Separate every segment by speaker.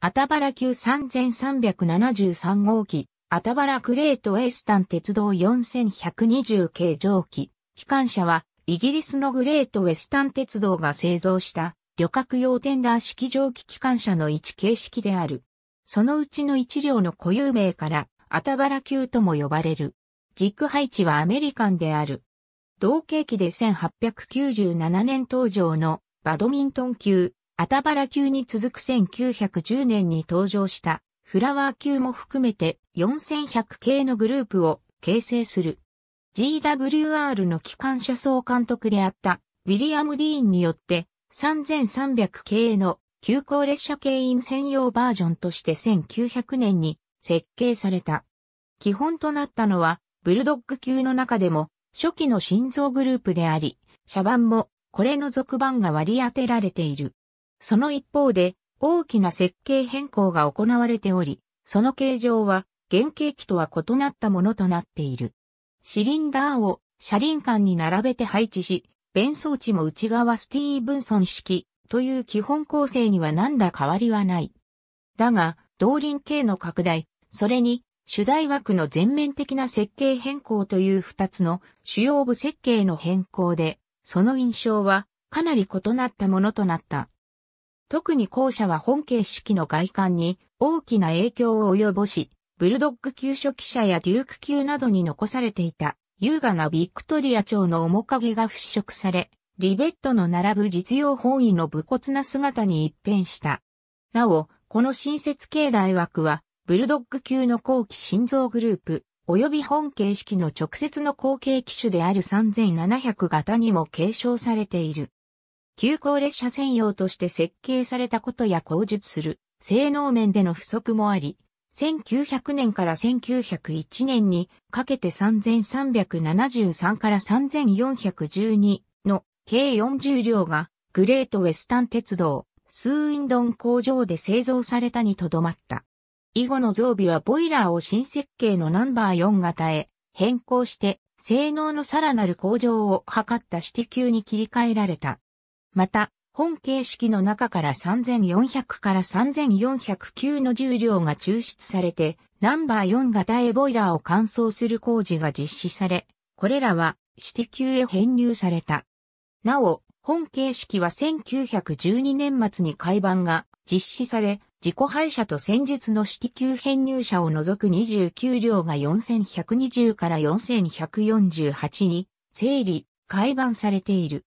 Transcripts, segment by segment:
Speaker 1: アタバラ級3373号機、アタバラクレートエェスタン鉄道4120系蒸気、機関車は、イギリスのグレートウェスタン鉄道が製造した、旅客用テンダー式蒸気機関車の一形式である。そのうちの一両の固有名から、アタバラ級とも呼ばれる。軸配置はアメリカンである。同系機で1897年登場のバドミントン級、アタバラ級に続く1910年に登場したフラワー級も含めて4100系のグループを形成する。GWR の機関車総監督であったウィリアム・ディーンによって3300系の急行列車系員専用バージョンとして1900年に設計された。基本となったのはブルドッグ級の中でも初期の心臓グループであり、車番もこれの続番が割り当てられている。その一方で、大きな設計変更が行われており、その形状は原型機とは異なったものとなっている。シリンダーを車輪間に並べて配置し、弁装置も内側スティーブンソン式という基本構成には何ら変わりはない。だが、動輪形の拡大、それに主題枠の全面的な設計変更という二つの主要部設計の変更で、その印象はかなり異なったものとなった。特に後者は本形式の外観に大きな影響を及ぼし、ブルドッグ級初期者やデューク級などに残されていた優雅なビクトリア朝の面影が払拭され、リベットの並ぶ実用本位の武骨な姿に一変した。なお、この新設境大枠は、ブルドッグ級の後期心臓グループ、及び本形式の直接の後継機種である3700型にも継承されている。急行列車専用として設計されたことや口述する性能面での不足もあり、1900年から1901年にかけて3373から3412の計40両がグレートウェスタン鉄道スーインドン工場で製造されたにとどまった。以後の増備はボイラーを新設計のナンバー4型へ変更して性能のさらなる向上を図った指ィ級に切り替えられた。また、本形式の中から3400から3409の重量が抽出されて、ナンバー4型エボイラーを乾燥する工事が実施され、これらは指級へ編入された。なお、本形式は1912年末に改版が実施され、自己廃車と戦術の指揮級編入者を除く29両が4120から4148に整理、改版されている。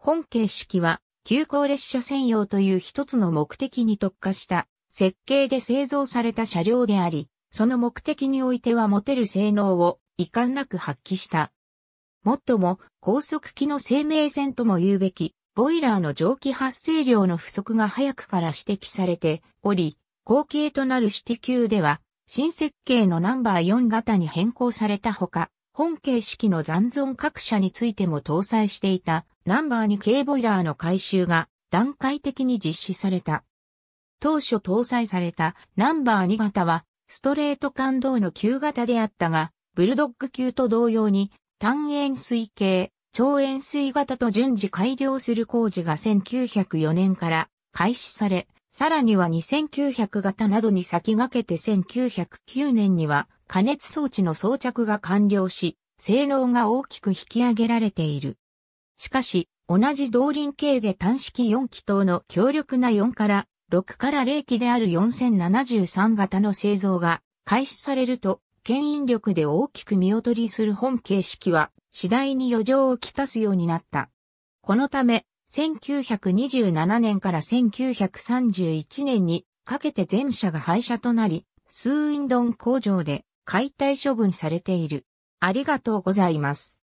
Speaker 1: 本形式は、急行列車専用という一つの目的に特化した設計で製造された車両であり、その目的においては持てる性能を遺憾なく発揮した。もっとも、高速機の生命線とも言うべき、ボイラーの蒸気発生量の不足が早くから指摘されており、後継となるシティ級では、新設計のナンバー4型に変更されたほか、本形式の残存各社についても搭載していたナンバー2軽ボイラーの改修が段階的に実施された。当初搭載されたナンバー2型はストレート感動の旧型であったが、ブルドッグ級と同様に単円水系、超円水型と順次改良する工事が1904年から開始され、さらには2900型などに先駆けて1909年には加熱装置の装着が完了し、性能が大きく引き上げられている。しかし、同じ動輪系で単式4気筒の強力な4から6から0機である4073型の製造が開始されると、牽引力で大きく見劣りする本形式は次第に余剰をきたすようになった。このため、1927年から1931年にかけて全車が廃車となり、スーインドン工場で解体処分されている。ありがとうございます。